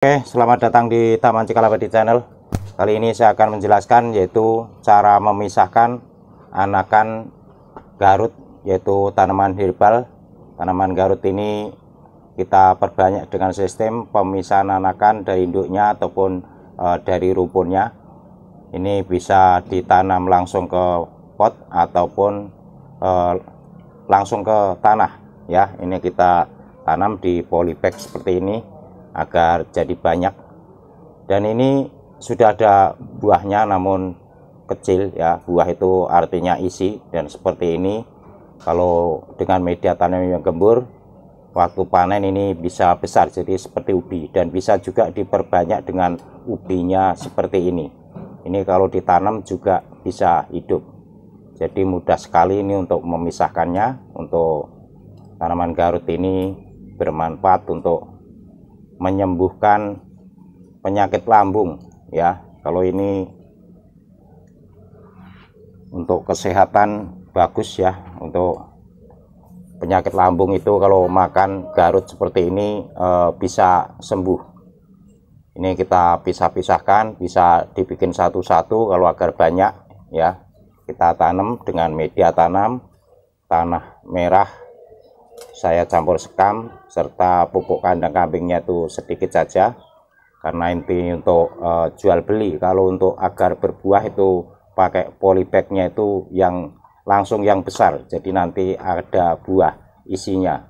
Oke, selamat datang di Taman Cikalabadi Channel. Kali ini saya akan menjelaskan yaitu cara memisahkan anakan garut yaitu tanaman herbal. Tanaman garut ini kita perbanyak dengan sistem pemisahan anakan dari induknya ataupun e, dari rumpunnya. Ini bisa ditanam langsung ke pot ataupun e, langsung ke tanah ya. Ini kita tanam di polybag seperti ini agar jadi banyak dan ini sudah ada buahnya namun kecil ya buah itu artinya isi dan seperti ini kalau dengan media tanam yang gembur waktu panen ini bisa besar jadi seperti ubi dan bisa juga diperbanyak dengan ubinya seperti ini ini kalau ditanam juga bisa hidup jadi mudah sekali ini untuk memisahkannya untuk tanaman garut ini bermanfaat untuk menyembuhkan penyakit lambung ya. Kalau ini untuk kesehatan bagus ya untuk penyakit lambung itu kalau makan garut seperti ini e, bisa sembuh ini kita pisah-pisahkan bisa dibikin satu-satu kalau agar banyak ya kita tanam dengan media tanam tanah merah saya campur sekam serta pupuk kandang kambingnya itu sedikit saja karena inti untuk uh, jual beli kalau untuk agar berbuah itu pakai polybagnya itu yang langsung yang besar jadi nanti ada buah isinya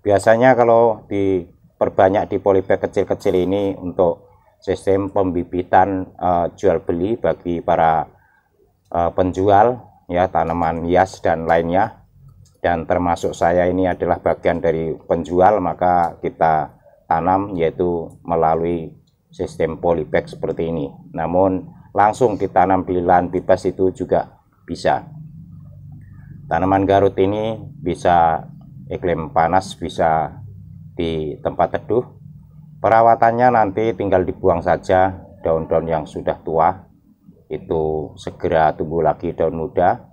biasanya kalau diperbanyak di polybag kecil-kecil ini untuk sistem pembibitan uh, jual beli bagi para uh, penjual ya tanaman hias dan lainnya dan termasuk saya ini adalah bagian dari penjual maka kita tanam yaitu melalui sistem polybag seperti ini namun langsung ditanam di lahan bebas itu juga bisa tanaman garut ini bisa iklim panas bisa di tempat teduh perawatannya nanti tinggal dibuang saja daun-daun yang sudah tua itu segera tumbuh lagi daun muda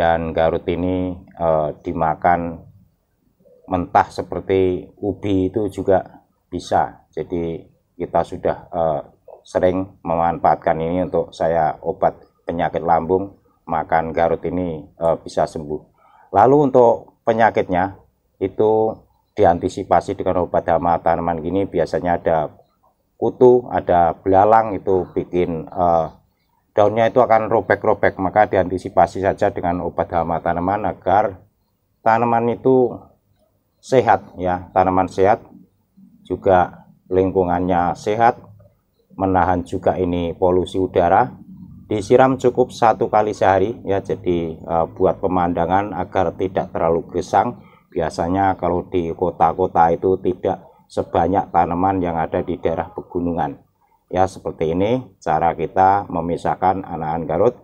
dan Garut ini e, dimakan mentah seperti ubi itu juga bisa. Jadi kita sudah e, sering memanfaatkan ini untuk saya obat penyakit lambung, makan Garut ini e, bisa sembuh. Lalu untuk penyakitnya itu diantisipasi dengan obat hama tanaman gini biasanya ada kutu, ada belalang itu bikin e, daunnya itu akan robek-robek maka diantisipasi saja dengan obat hama tanaman agar tanaman itu sehat ya tanaman sehat juga lingkungannya sehat menahan juga ini polusi udara disiram cukup satu kali sehari ya jadi e, buat pemandangan agar tidak terlalu gesang biasanya kalau di kota-kota itu tidak sebanyak tanaman yang ada di daerah pegunungan Ya, seperti ini cara kita memisahkan anakan Garut.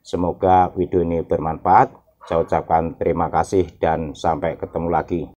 Semoga video ini bermanfaat. Saya ucapkan terima kasih dan sampai ketemu lagi.